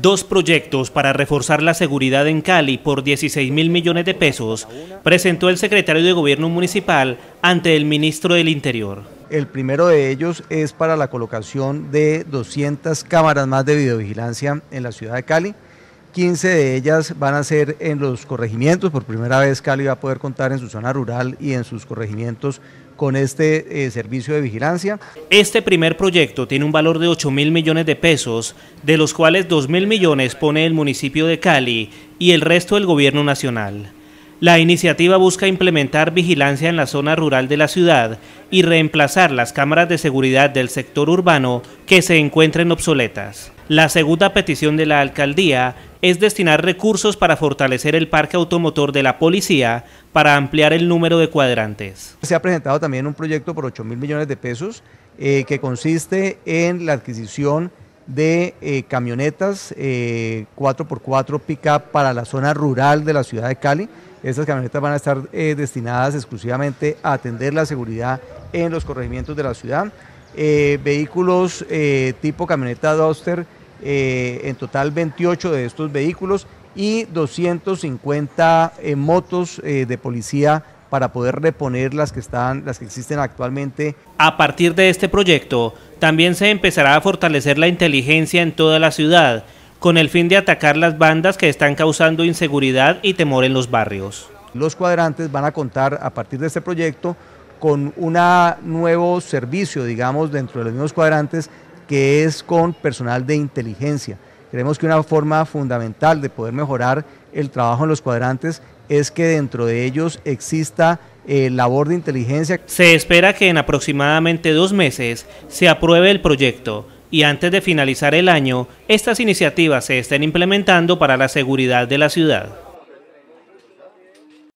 Dos proyectos para reforzar la seguridad en Cali por 16 mil millones de pesos presentó el secretario de Gobierno Municipal ante el ministro del Interior. El primero de ellos es para la colocación de 200 cámaras más de videovigilancia en la ciudad de Cali. 15 de ellas van a ser en los corregimientos. Por primera vez Cali va a poder contar en su zona rural y en sus corregimientos con este eh, servicio de vigilancia. Este primer proyecto tiene un valor de 8 mil millones de pesos, de los cuales 2 mil millones pone el municipio de Cali y el resto del gobierno nacional. La iniciativa busca implementar vigilancia en la zona rural de la ciudad y reemplazar las cámaras de seguridad del sector urbano que se encuentren obsoletas. La segunda petición de la alcaldía es destinar recursos para fortalecer el parque automotor de la policía para ampliar el número de cuadrantes. Se ha presentado también un proyecto por 8 mil millones de pesos eh, que consiste en la adquisición de eh, camionetas 4x4 eh, pick para la zona rural de la ciudad de Cali. Estas camionetas van a estar destinadas exclusivamente a atender la seguridad en los corregimientos de la ciudad. vehículos tipo camioneta Duster eh, en total 28 de estos vehículos y 250 eh, motos eh, de policía para poder reponer las que están, las que existen actualmente. A partir de este proyecto, también se empezará a fortalecer la inteligencia en toda la ciudad, con el fin de atacar las bandas que están causando inseguridad y temor en los barrios. Los cuadrantes van a contar a partir de este proyecto con un nuevo servicio, digamos, dentro de los mismos cuadrantes que es con personal de inteligencia. Creemos que una forma fundamental de poder mejorar el trabajo en los cuadrantes es que dentro de ellos exista eh, labor de inteligencia. Se espera que en aproximadamente dos meses se apruebe el proyecto y antes de finalizar el año, estas iniciativas se estén implementando para la seguridad de la ciudad.